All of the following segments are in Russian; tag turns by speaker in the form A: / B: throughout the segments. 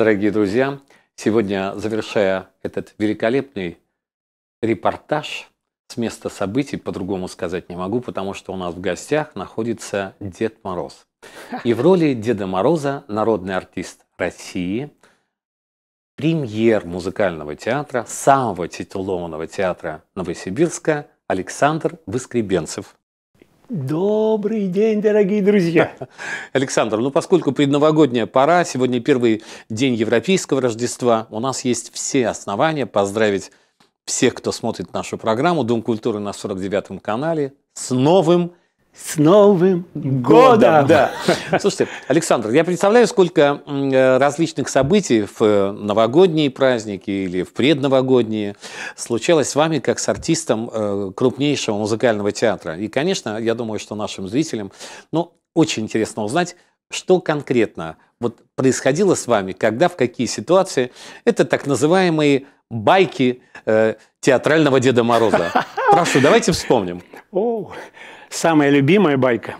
A: Дорогие друзья, сегодня, завершая этот великолепный репортаж с места событий, по-другому сказать не могу, потому что у нас в гостях находится Дед Мороз. И в роли Деда Мороза народный артист России, премьер музыкального театра, самого титулованного театра Новосибирска Александр Воскребенцев –
B: Добрый день, дорогие друзья!
A: Александр, ну поскольку предновогодняя пора, сегодня первый день Европейского Рождества, у нас есть все основания поздравить всех, кто смотрит нашу программу «Дом культуры» на 49-м канале с Новым с
B: Новым годом! годом
A: да. Слушайте, Александр, я представляю, сколько э, различных событий в э, новогодние праздники или в предновогодние случалось с вами как с артистом э, крупнейшего музыкального театра. И, конечно, я думаю, что нашим зрителям ну, очень интересно узнать, что конкретно вот происходило с вами, когда, в какие ситуации. Это так называемые байки э, театрального Деда Мороза. Прошу, давайте вспомним
B: самая любимая байка,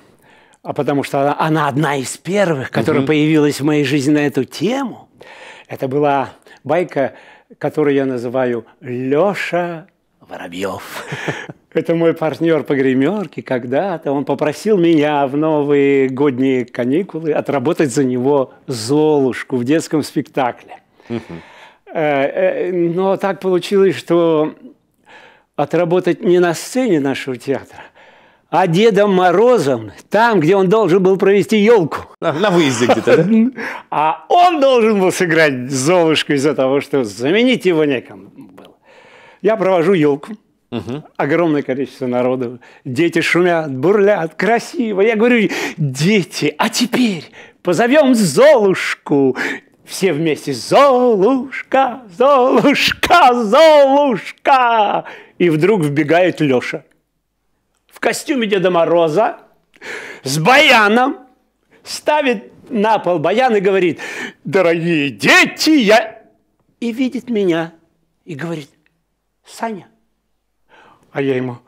B: а потому что она, она одна из первых, которая угу. появилась в моей жизни на эту тему. Это была байка, которую я называю Лёша Воробьев. Это мой партнер по гримерке когда-то. Он попросил меня в новые годные каникулы отработать за него Золушку в детском спектакле. Э, э, но так получилось, что отработать не на сцене нашего театра – а Дедом Морозом там, где он должен был провести елку. На, на выезде где-то, да? А он должен был сыграть Золушку из-за того, что заменить его некому было. Я провожу елку. Угу. Огромное количество народу. Дети шумят, бурлят, красиво. Я говорю, дети, а теперь позовем Золушку. Все вместе «Золушка, Золушка, Золушка!» И вдруг вбегает Леша в костюме Деда Мороза, с баяном, ставит на пол баян и говорит, дорогие дети, я... И видит меня и говорит, Саня. А я ему,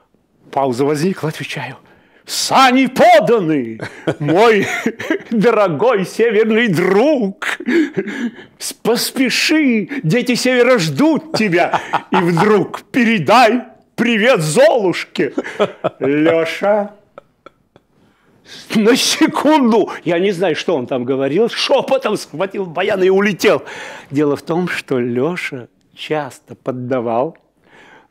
B: пауза возникла, отвечаю, сани поданы, мой дорогой северный друг. Поспеши, дети севера ждут тебя. И вдруг передай привет Золушке. Леша, на секунду, я не знаю, что он там говорил, шепотом схватил баян и улетел. Дело в том, что Леша часто поддавал,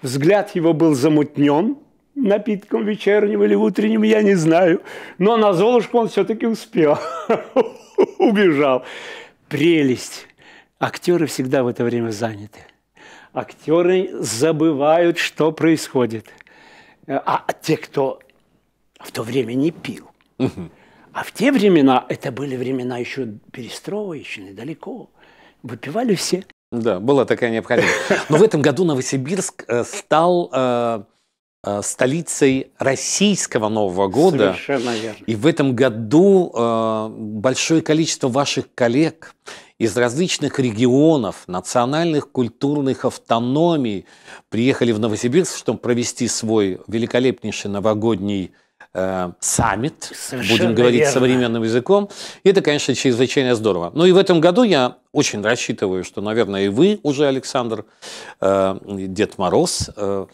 B: взгляд его был замутнен, напитком вечерним или утренним, я не знаю. Но на Золушку он все-таки успел. Убежал. Прелесть. Актеры всегда в это время заняты актеры забывают, что происходит. Э, а те, кто в то время не пил. А в те времена, это были времена еще перестроечные, далеко, выпивали все.
A: Да, была такая необходимость. Но в этом году Новосибирск э, стал э, столицей российского Нового года. Совершенно верно. И в этом году большое количество ваших коллег из различных регионов, национальных, культурных автономий приехали в Новосибирск, чтобы провести свой великолепнейший новогодний э, саммит, Совершенно будем говорить верно. современным языком. И это, конечно, чрезвычайно здорово. Ну и в этом году я очень рассчитываю, что, наверное, и вы уже, Александр, э, Дед Мороз, э,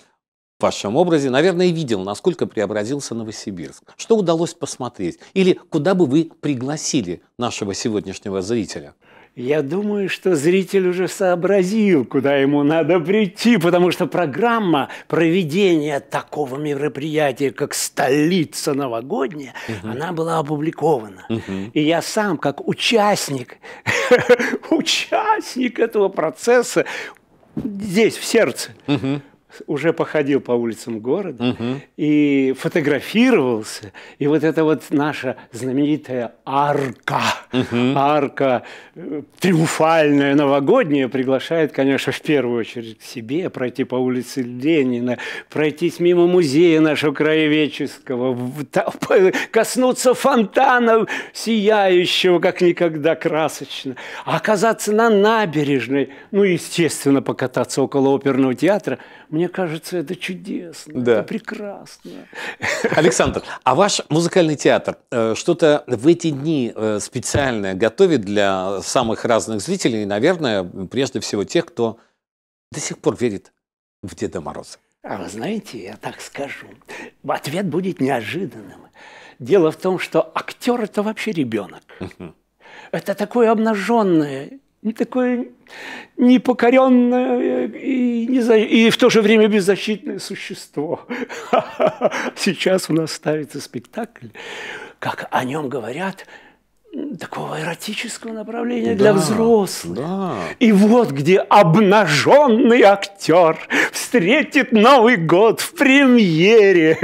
A: в вашем образе, наверное, и видел, насколько преобразился Новосибирск. Что удалось посмотреть? Или куда бы вы пригласили нашего сегодняшнего зрителя? Я думаю, что зритель уже сообразил,
B: куда ему надо прийти, потому что программа проведения такого мероприятия, как «Столица новогодняя», угу. она была опубликована. Угу. И я сам, как участник, участник этого процесса, здесь, в сердце, угу уже походил по улицам города угу. и фотографировался. И вот это вот наша знаменитая арка, угу. арка э, триумфальная, новогодняя, приглашает, конечно, в первую очередь к себе пройти по улице Ленина, пройтись мимо музея нашего краеведческого, коснуться фонтанов сияющего, как никогда красочно, а оказаться на набережной, ну, естественно, покататься около оперного театра. Мне мне кажется, это чудесно, да. это прекрасно.
A: Александр, а ваш музыкальный театр э, что-то в эти дни э, специальное готовит для самых разных зрителей, наверное, прежде всего тех, кто до сих пор верит в Деда Мороза?
B: А вы знаете, я так скажу, ответ будет неожиданным. Дело в том, что актер это вообще ребенок. Это такое обнаженное такое непокоренное и, не за... и в то же время беззащитное существо. Сейчас у нас ставится спектакль, как о нем говорят, такого эротического направления да, для взрослых. Да. И вот где обнаженный актер встретит Новый год в премьере.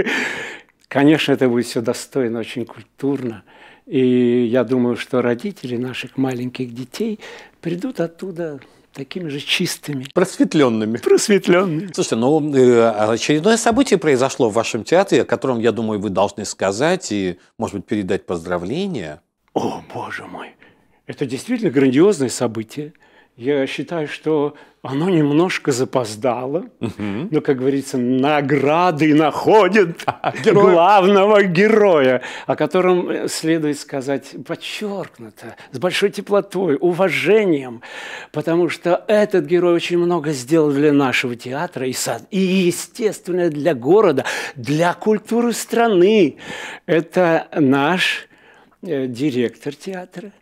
B: Конечно, это будет все достойно, очень культурно – и я думаю, что родители наших маленьких детей придут оттуда такими же чистыми.
A: Просветленными. Просветленными. Слушайте, ну э, очередное событие произошло в вашем театре, о котором, я думаю, вы должны сказать и, может быть, передать поздравления. О, боже
B: мой! Это действительно грандиозное событие – я считаю, что оно немножко запоздало, угу. но, как говорится, награды находят героя. главного героя, о котором э, следует сказать подчеркнуто, с большой теплотой, уважением, потому что этот герой очень много сделал для нашего театра и, и естественно, для города, для культуры страны. Это наш э, директор театра –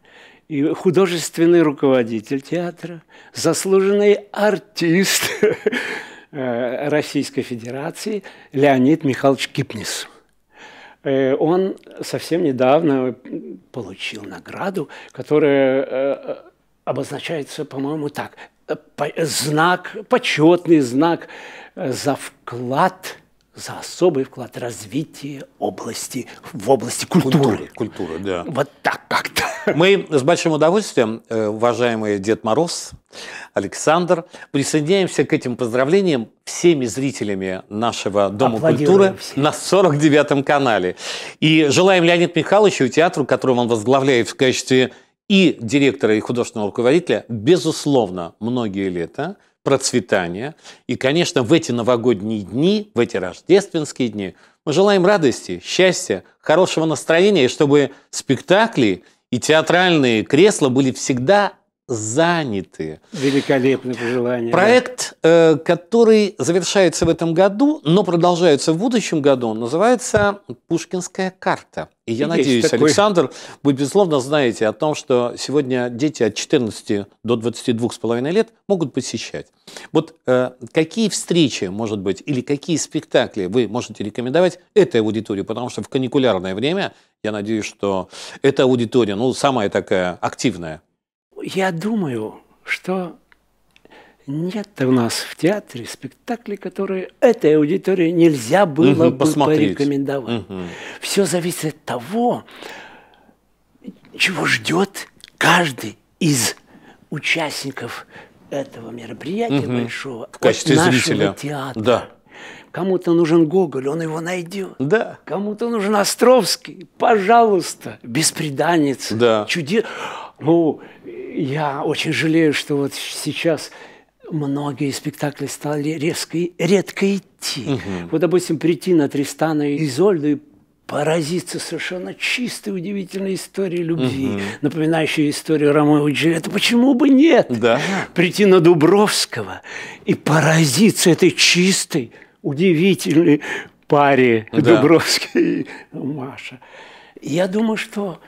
B: и художественный руководитель театра, заслуженный артист э, Российской Федерации Леонид Михайлович Кипнис. Э, он совсем недавно получил награду, которая э, обозначается, по-моему, так. Знак, почетный знак за вклад за особый вклад в развитие области,
A: в области культуры. Культуры, культуры да. Вот так как-то. Мы с большим удовольствием, э, уважаемый Дед Мороз, Александр, присоединяемся к этим поздравлениям всеми зрителями нашего Дома культуры всем. на 49-м канале. И желаем Леониду Михайловичу и театру, которым он возглавляет в качестве и директора, и художественного руководителя, безусловно, многие лета – процветания. И, конечно, в эти новогодние дни, в эти рождественские дни мы желаем радости, счастья, хорошего настроения, и чтобы спектакли и театральные кресла были всегда заняты. Великолепное пожелание. Проект, да. Э, который завершается в этом году, но продолжается в будущем году, он называется «Пушкинская карта». И я Есть надеюсь, такой... Александр, вы, безусловно, знаете о том, что сегодня дети от 14 до с половиной лет могут посещать. Вот э, какие встречи, может быть, или какие спектакли вы можете рекомендовать этой аудитории? Потому что в каникулярное время, я надеюсь, что эта аудитория, ну, самая такая активная,
B: я думаю, что нет у нас в театре спектаклей, которые этой аудитории нельзя было угу, бы посмотреть. порекомендовать. Угу. Все зависит от того, чего ждет каждый из участников этого мероприятия угу. большого в качестве от нашего зрителя. театра. Да. Кому-то нужен Гоголь, он его найдет. Да. Кому-то нужен Островский, пожалуйста, беспреданец, да. чудес. Ну, я очень жалею, что вот сейчас многие спектакли стали резко, редко идти. Угу. Вот, допустим, прийти на Тристана и Изольду и поразиться совершенно чистой, удивительной историей любви, угу. напоминающей историю Ромео и Джульетты. Почему бы нет? Да. Прийти на Дубровского и поразиться этой чистой, удивительной паре да. Дубровский и Маша. Я думаю, что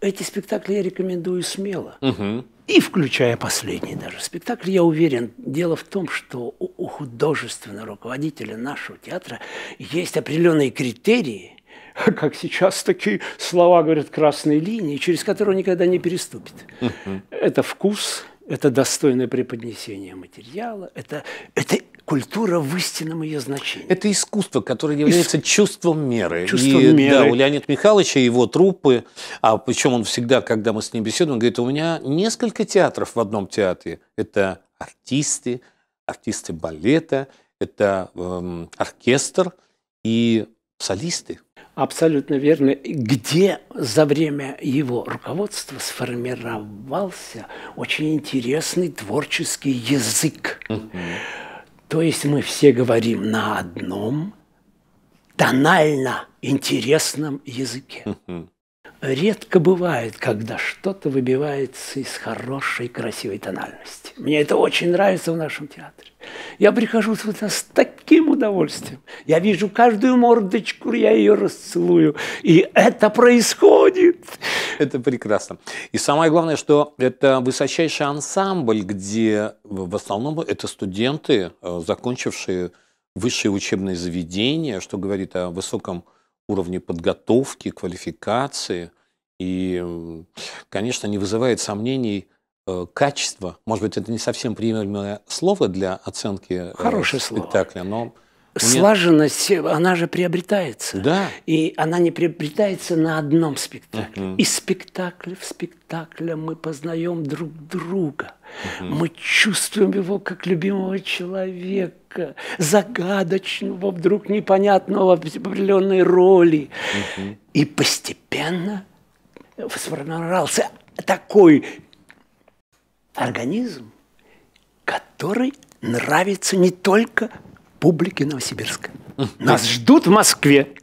B: эти спектакли я рекомендую смело. Угу. И включая последний даже спектакль, я уверен, дело в том, что у, у художественного руководителя нашего театра есть определенные критерии, как сейчас такие слова говорят, красные линии, через которые он никогда не переступит. Угу. Это вкус, это достойное преподнесение материала, это, это
A: культура в истинном ее значении. Это искусство, которое является Иск... чувством меры. Чувством и, меры. Да, у Леонида Михайловича и его труппы, а причем он всегда, когда мы с ним беседуем, говорит, у меня несколько театров в одном театре. Это артисты, артисты балета, это эм, оркестр и солисты.
B: Абсолютно верно. Где за время его руководства сформировался очень интересный творческий язык. Mm-hmm то есть мы все говорим на одном тонально интересном языке. Редко бывает, когда что-то выбивается из хорошей, красивой тональности. Мне это очень нравится в нашем театре. Я прихожу сюда с таким удовольствием. Я вижу каждую
A: мордочку, я ее
B: расцелую. И это происходит.
A: Это прекрасно. И самое главное, что это высочайший ансамбль, где в основном это студенты, э, закончившие высшие учебные заведения, что говорит о высоком уровне подготовки, квалификации. И, конечно, не вызывает сомнений э, качество. Может быть, это не совсем приемлемое слово для оценки э, Хорошее спектакля, слово. но
B: Слаженность, она же приобретается. Да. И она не приобретается на одном спектакле. Uh-huh. Из спектакля в спектакле мы познаем друг друга. Uh-huh. Мы чувствуем его как любимого человека, загадочного, вдруг непонятного в определенной роли. Uh-huh. И постепенно сформировался такой организм, который нравится не только публики Новосибирска. Нас ждут в Москве.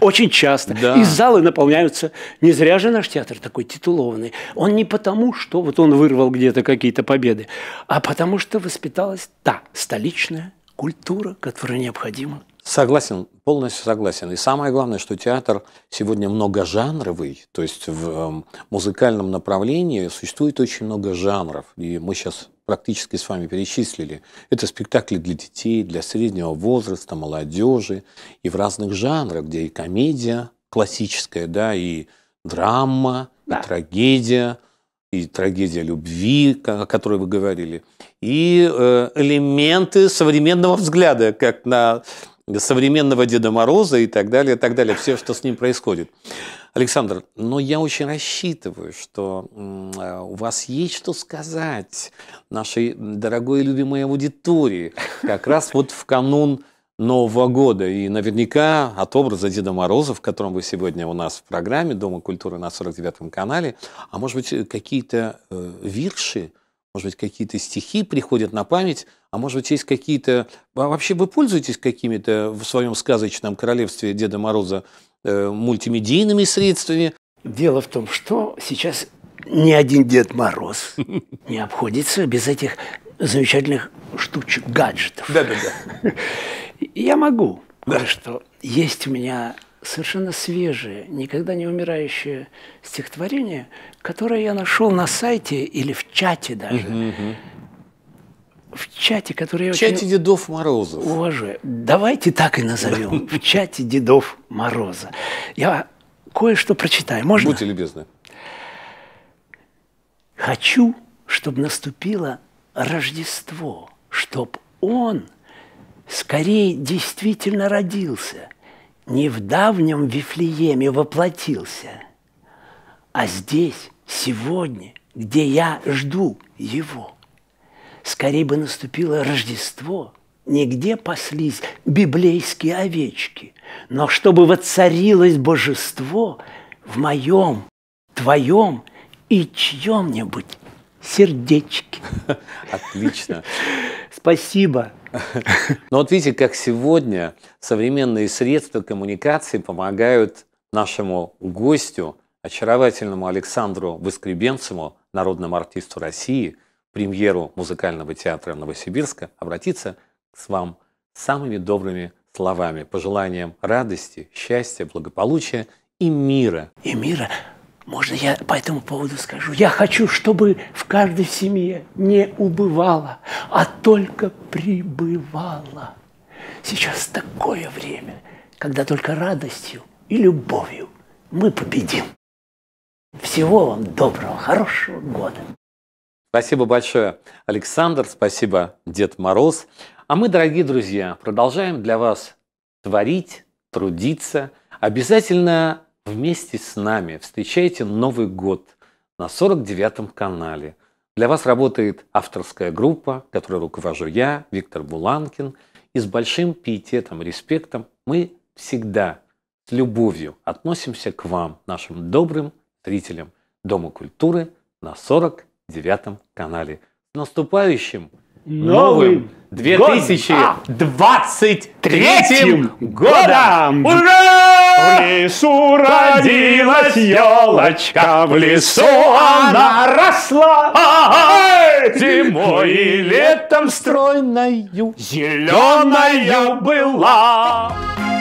B: Очень часто. Да. И залы наполняются. Не зря же наш театр такой титулованный. Он не потому, что вот он вырвал где-то какие-то победы, а потому что воспиталась та столичная культура, которая необходима.
A: Согласен, полностью согласен. И самое главное, что театр сегодня многожанровый, то есть в эм, музыкальном направлении существует очень много жанров. И мы сейчас практически с вами перечислили. Это спектакли для детей, для среднего возраста, молодежи и в разных жанрах, где и комедия классическая, да, и драма, да. и трагедия, и трагедия любви, о которой вы говорили, и э, элементы современного взгляда, как на современного Деда Мороза и так далее, и так далее, все, что с ним происходит. Александр, но я очень рассчитываю, что э, у вас есть что сказать нашей дорогой и любимой аудитории, как раз вот в канун Нового года. И наверняка от образа Деда Мороза, в котором вы сегодня у нас в программе Дома культуры на 49-м канале, а может быть э, какие-то э, вирши, может быть, какие-то стихи приходят на память, а может быть, есть какие-то... А вообще вы пользуетесь какими-то в своем сказочном королевстве Деда Мороза э, мультимедийными средствами? Дело в том, что сейчас
B: ни один Дед Мороз не обходится без этих замечательных штучек, гаджетов. Да-да-да. Я могу, да. что есть у меня совершенно свежие, никогда не умирающие стихотворения, которые я нашел на сайте или в чате даже. Угу, угу. В чате, который я В чате Дедов Морозов. Уважаю. Давайте так и назовем. В чате Дедов Мороза. Я кое-что прочитаю. Можно? Будьте любезны. Хочу, чтобы наступило Рождество, чтоб он скорее действительно родился – не в давнем Вифлееме воплотился, а здесь, сегодня, где я жду его. Скорее бы наступило Рождество, нигде паслись библейские овечки, но чтобы воцарилось божество в моем, твоем и чьем-нибудь сердечке.
A: Отлично. Спасибо. Но вот видите, как сегодня современные средства коммуникации помогают нашему гостю, очаровательному Александру Воскребенцеву, народному артисту России, премьеру музыкального театра Новосибирска, обратиться к вам самыми добрыми словами, пожеланием радости, счастья, благополучия и мира. И мира. Можно я по этому поводу скажу?
B: Я хочу, чтобы в каждой семье не убывало, а только пребывало. Сейчас такое время, когда только радостью и любовью мы победим. Всего вам доброго, хорошего года.
A: Спасибо большое, Александр. Спасибо, Дед Мороз. А мы, дорогие друзья, продолжаем для вас творить, трудиться. Обязательно Вместе с нами встречайте Новый год на 49-м канале. Для вас работает авторская группа, которую руковожу я, Виктор Буланкин. И с большим пиететом, респектом мы всегда с любовью относимся к вам, нашим добрым зрителям Дома культуры на 49-м канале. С наступающим новым 2023 а! годом! годом!
B: Ура! В лесу родилась
A: елочка, в лесу она
B: росла. Зимой и летом
A: стройною, зеленою была.